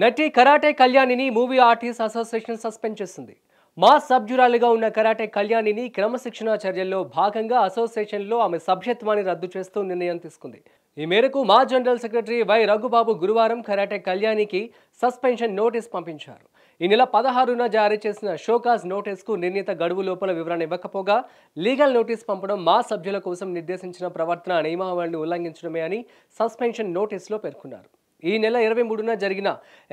నటి కరాటే కళ్యాణిని movie artist association suspend చేసింది మా సబ్జురాలుగా ఉన్న కరాటే కళ్యాణిని క్రమశిక్షణ చర్యల్లో భాగంగా అసోసియేషన్లో ఆమె సభ్యత్వాన్ని రద్దు చేస్తూ నిర్ణయం తీసుకుంది ఈ మేరకు మా జనరల్ సెక్రటరీ వై రఘుబాబు గురువారం కరాటే కళ్యాణికి సస్పెన్షన్ నోటీస్ పంపించారు ఈ నెల పదహారున జారీ చేసిన షోకాజ్ నోటీస్కు నిర్ణీత గడువు లోపల వివరణ ఇవ్వకపోగా లీగల్ నోటీస్ పంపడం మా సభ్యుల కోసం నిర్దేశించిన ప్రవర్తన నియమావళిని ఉల్లంఘించడమే అని సస్పెన్షన్ నోటీస్లో పేర్కొన్నారు ఈ నెల ఇరవై మూడున జరిగిన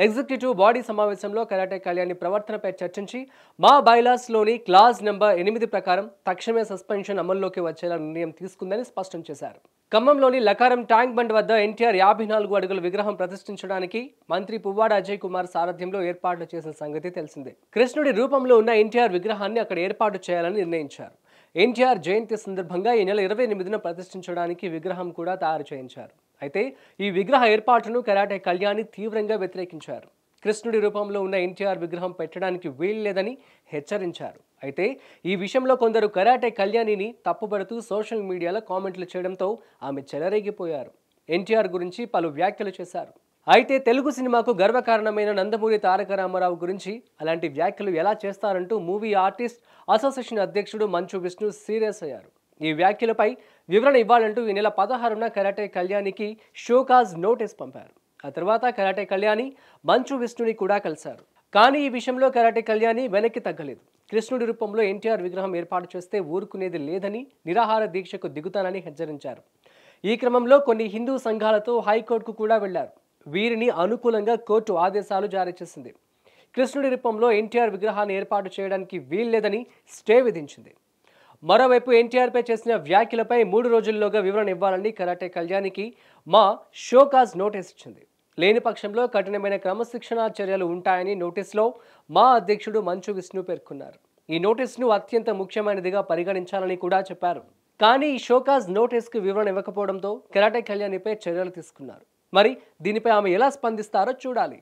ఎగ్జిక్యూటివ్ బాడీ సమావేశంలో కరాటే కళ్యాణి ప్రవర్తనపై చర్చించి మా బైలాస్లోని క్లాజ్ నెంబర్ ఎనిమిది ప్రకారం తక్షణమే సస్పెన్షన్ అమల్లోకి వచ్చేలా నిర్ణయం తీసుకుందని స్పష్టం చేశారు ఖమ్మంలోని లకారం ట్యాంక్ బండ్ వద్ద ఎన్టీఆర్ యాభై నాలుగు అడుగుల విగ్రహం ప్రతిష్ఠించడానికి మంత్రి పువ్వాడ అజయ్ కుమార్ సారథ్యంలో ఏర్పాట్లు చేసిన సంగతి తెలిసిందే కృష్ణుడి రూపంలో ఉన్న ఎన్టీఆర్ విగ్రహాన్ని అక్కడ ఏర్పాటు చేయాలని నిర్ణయించారు ఎన్టీఆర్ జయంతి సందర్భంగా ఈ నెల ఇరవై ఎనిమిదిన ప్రతిష్ఠించడానికి విగ్రహం కూడా తయారు చేయించారు అయితే ఈ విగ్రహ ఏర్పాటును కరాటే కళ్యాణి తీవ్రంగా వ్యతిరేకించారు కృష్ణుడి రూపంలో ఉన్న ఎన్టీఆర్ విగ్రహం పెట్టడానికి వీల్లేదని హెచ్చరించారు అయితే ఈ విషయంలో కొందరు కరాటే కళ్యాణిని తప్పుబడుతూ సోషల్ మీడియాలో కామెంట్లు చేయడంతో ఆమె చెలరేగిపోయారు ఎన్టీఆర్ గురించి పలు వ్యాఖ్యలు చేశారు అయితే తెలుగు సినిమాకు గర్వకారణమైన నందమూరి తారక రామారావు గురించి అలాంటి వ్యాఖ్యలు ఎలా చేస్తారంటూ మూవీ ఆర్టిస్ట్ అసోసియేషన్ అధ్యక్షుడు మంచు విష్ణు సీరియస్ అయ్యారు ఈ వ్యాఖ్యలపై వివరణ ఇవ్వాలంటూ ఈ నెల పదహారున కరాటే కళ్యాణికి షోకాజ్ నోటీస్ పంపారు ఆ తర్వాత కరాటే కళ్యాణి మంచు విష్ణుని కూడా కలిశారు కానీ ఈ విషయంలో కరాటే కళ్యాణి వెనక్కి తగ్గలేదు కృష్ణుడి రూపంలో ఎన్టీఆర్ విగ్రహం ఏర్పాటు చేస్తే ఊరుకునేది లేదని నిరాహార దీక్షకు దిగుతానని హెచ్చరించారు ఈ క్రమంలో కొన్ని హిందూ సంఘాలతో హైకోర్టుకు కూడా వెళ్లారు వీరిని అనుకూలంగా కోర్టు ఆదేశాలు జారీ చేసింది కృష్ణుడి రూపంలో ఎన్టీఆర్ విగ్రహాన్ని ఏర్పాటు చేయడానికి వీల్లేదని స్టే విధించింది మరోవైపు ఎన్టీఆర్పై చేసిన వ్యాఖ్యలపై మూడు రోజుల్లోగా వివరణ ఇవ్వాలని కరాటే కళ్యాణికి మా షో కాజ్ నోటీస్ ఇచ్చింది లేని పక్షంలో కఠినమైన క్రమశిక్షణా చర్యలు ఉంటాయని నోటీసులో మా అధ్యక్షుడు మంచు విష్ణు పేర్కొన్నారు ఈ నోటీసును అత్యంత ముఖ్యమైనదిగా పరిగణించాలని కూడా చెప్పారు కానీ ఈ షోకాజ్ నోటీస్కు వివరణ ఇవ్వకపోవడంతో కరాటే కళ్యాణిపై చర్యలు తీసుకున్నారు మరి దీనిపై ఆమె ఎలా స్పందిస్తారో చూడాలి